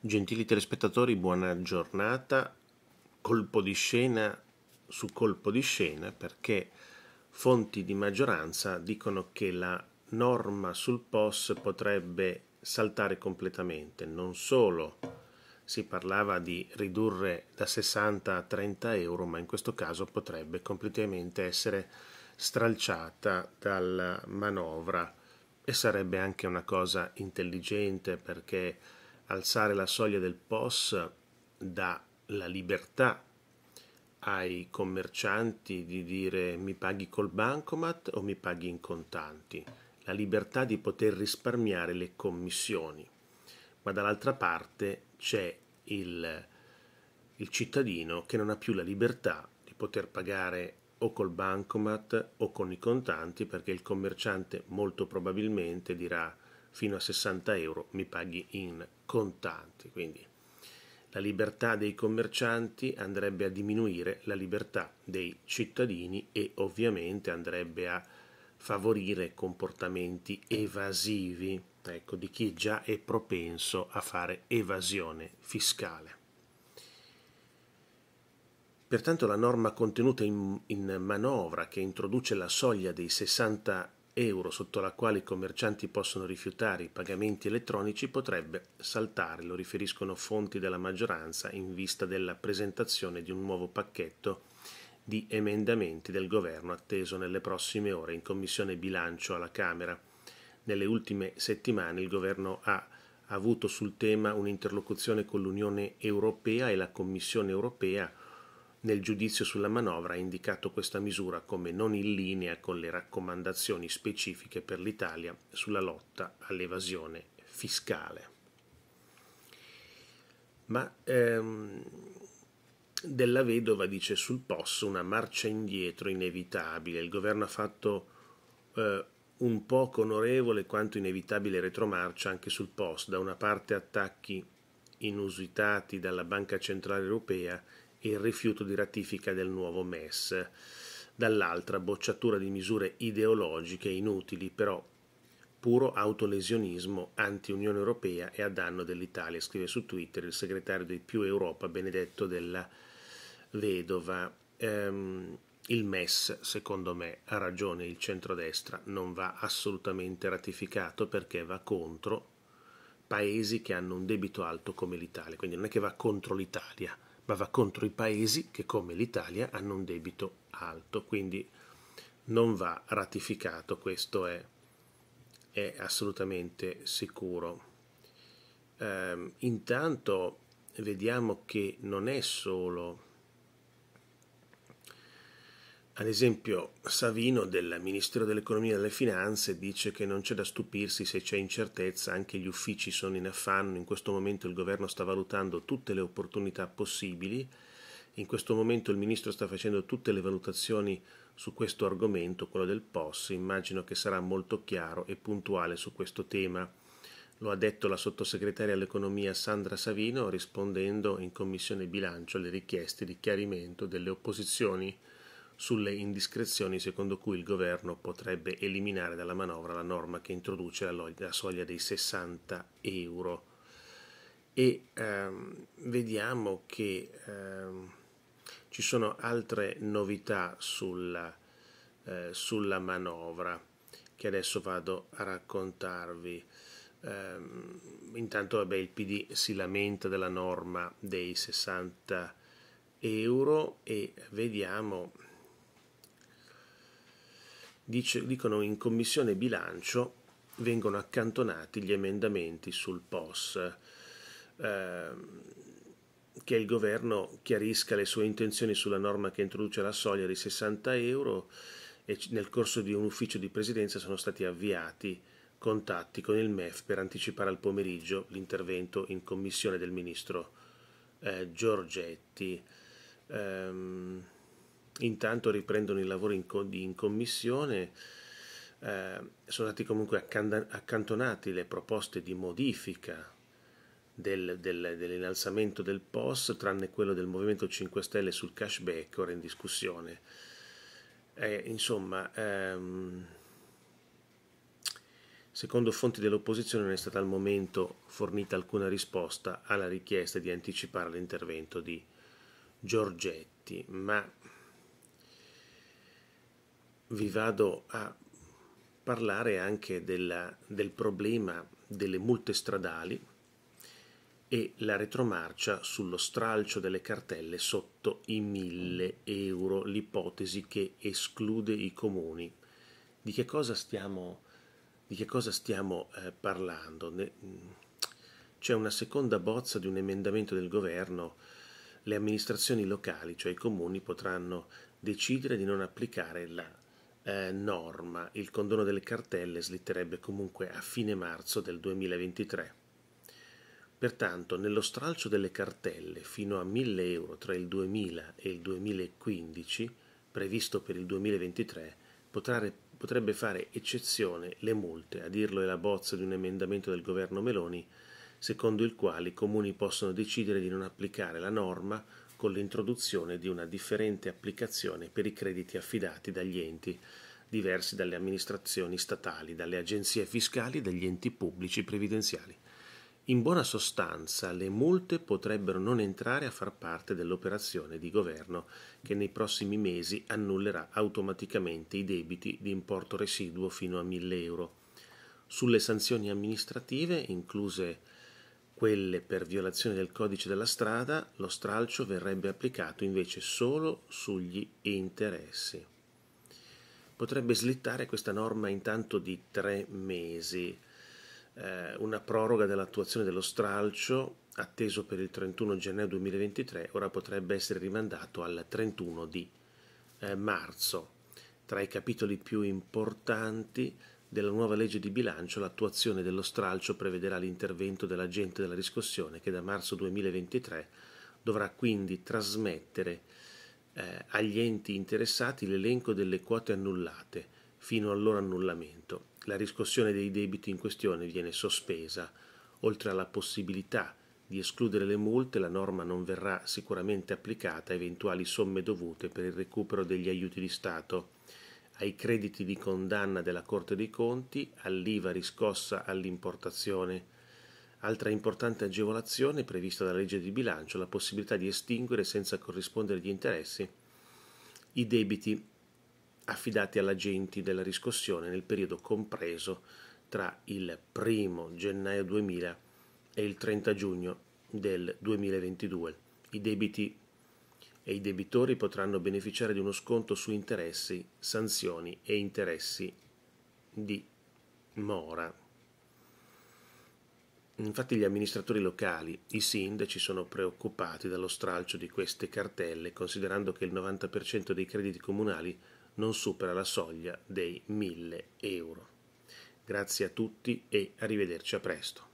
Gentili telespettatori, buona giornata. Colpo di scena su colpo di scena perché fonti di maggioranza dicono che la norma sul POS potrebbe saltare completamente. Non solo si parlava di ridurre da 60 a 30 euro, ma in questo caso potrebbe completamente essere stralciata dalla manovra e sarebbe anche una cosa intelligente perché alzare la soglia del POS dà la libertà ai commercianti di dire mi paghi col bancomat o mi paghi in contanti, la libertà di poter risparmiare le commissioni, ma dall'altra parte c'è il, il cittadino che non ha più la libertà di poter pagare o col bancomat o con i contanti perché il commerciante molto probabilmente dirà fino a 60 euro mi paghi in contanti. Quindi la libertà dei commercianti andrebbe a diminuire la libertà dei cittadini e ovviamente andrebbe a favorire comportamenti evasivi, ecco, di chi già è propenso a fare evasione fiscale. Pertanto la norma contenuta in, in, manovra che introduce la soglia dei 60 euro sotto la quale i commercianti possono rifiutare i pagamenti elettronici potrebbe saltare, lo riferiscono fonti della maggioranza in vista della presentazione di un nuovo pacchetto di emendamenti del governo atteso nelle prossime ore in Commissione bilancio alla Camera. Nelle ultime settimane il governo ha avuto sul tema un'interlocuzione con l'Unione Europea e la Commissione Europea nel giudizio sulla manovra ha indicato questa misura come non in linea con le raccomandazioni specifiche per l'Italia sulla lotta all'evasione fiscale. Ma ehm, della vedova dice sul POS una marcia indietro inevitabile. Il governo ha fatto eh, un poco onorevole quanto inevitabile retromarcia anche sul POS. Da una parte attacchi inusitati dalla Banca Centrale Europea il rifiuto di ratifica del nuovo MES, dall'altra bocciatura di misure ideologiche inutili, però puro autolesionismo anti-Unione Europea e a danno dell'Italia, scrive su Twitter il segretario dei Più Europa Benedetto della Vedova. Ehm, il MES, secondo me, ha ragione il centrodestra, non va assolutamente ratificato perché va contro paesi che hanno un debito alto come l'Italia, quindi non è che va contro l'Italia, ma va contro i paesi che come l'Italia hanno un debito alto, quindi non va ratificato, questo è, è assolutamente sicuro. Ehm, intanto vediamo che non è solo ad esempio Savino del Ministero dell'Economia e delle Finanze dice che non c'è da stupirsi se c'è incertezza, anche gli uffici sono in affanno, in questo momento il governo sta valutando tutte le opportunità possibili, in questo momento il ministro sta facendo tutte le valutazioni su questo argomento, quello del POS, immagino che sarà molto chiaro e puntuale su questo tema. Lo ha detto la sottosegretaria all'economia Sandra Savino rispondendo in commissione bilancio alle richieste di chiarimento delle opposizioni sulle indiscrezioni secondo cui il governo potrebbe eliminare dalla manovra la norma che introduce la, soglia dei 60 euro. E ehm, vediamo che ehm, ci sono altre novità sulla, eh, sulla, manovra che adesso vado a raccontarvi. Ehm, intanto vabbè, il PD si lamenta della norma dei 60 euro e vediamo dice, dicono in commissione bilancio vengono accantonati gli emendamenti sul POS. Eh, che il governo chiarisca le sue intenzioni sulla norma che introduce la soglia di 60 euro e nel corso di un ufficio di presidenza sono stati avviati contatti con il MEF per anticipare al pomeriggio l'intervento in commissione del ministro eh, Giorgetti. Um, Intanto riprendono i lavori in, co- in commissione. Eh, sono stati comunque accan- accantonati le proposte di modifica del, del, dell'innalzamento del POS, tranne quello del Movimento 5 Stelle sul cashback, ora in discussione. Eh, insomma, ehm, secondo fonti dell'opposizione non è stata al momento fornita alcuna risposta alla richiesta di anticipare l'intervento di Giorgetti, ma vi vado a parlare anche della, del problema delle multe stradali e la retromarcia sullo stralcio delle cartelle sotto i 1000 euro, l'ipotesi che esclude i comuni. Di che cosa stiamo, che cosa stiamo eh, parlando? Ne, mm, c'è una seconda bozza di un emendamento del governo, le amministrazioni locali, cioè i comuni, potranno decidere di non applicare la eh, norma il condono delle cartelle slitterebbe comunque a fine marzo del 2023. Pertanto, nello stralcio delle cartelle fino a 1000 euro tra il 2000 e il 2015, previsto per il 2023, potrebbe fare eccezione le multe, a dirlo è la bozza di un emendamento del governo Meloni, secondo il quale i comuni possono decidere di non applicare la norma con l'introduzione di una differente applicazione per i crediti affidati dagli enti diversi dalle amministrazioni statali, dalle agenzie fiscali e dagli enti pubblici previdenziali. In buona sostanza, le multe potrebbero non entrare a far parte dell'operazione di governo che nei prossimi mesi annullerà automaticamente i debiti di importo residuo fino a 1000 euro. Sulle sanzioni amministrative, incluse quelle per violazione del codice della strada, lo stralcio verrebbe applicato invece solo sugli interessi. Potrebbe slittare questa norma intanto di tre mesi, eh, una proroga dell'attuazione dello stralcio atteso per il 31 gennaio 2023, ora potrebbe essere rimandato al 31 di eh, marzo. Tra i capitoli più importanti della nuova legge di bilancio l'attuazione dello stralcio prevederà l'intervento dell'agente della riscossione che da marzo 2023 dovrà quindi trasmettere eh, agli enti interessati l'elenco delle quote annullate fino al loro annullamento. La riscossione dei debiti in questione viene sospesa. Oltre alla possibilità di escludere le multe, la norma non verrà sicuramente applicata a eventuali somme dovute per il recupero degli aiuti di Stato ai crediti di condanna della Corte dei Conti, all'IVA riscossa all'importazione. Altra importante agevolazione prevista dalla legge di bilancio, la possibilità di estinguere senza corrispondere gli interessi i debiti affidati all'agente della riscossione nel periodo compreso tra il 1 gennaio 2000 e il 30 giugno del 2022. I debiti e i debitori potranno beneficiare di uno sconto su interessi, sanzioni e interessi di mora. Infatti gli amministratori locali, i sindaci, sono preoccupati dallo stralcio di queste cartelle, considerando che il 90% dei crediti comunali non supera la soglia dei 1000 euro. Grazie a tutti e arrivederci a presto.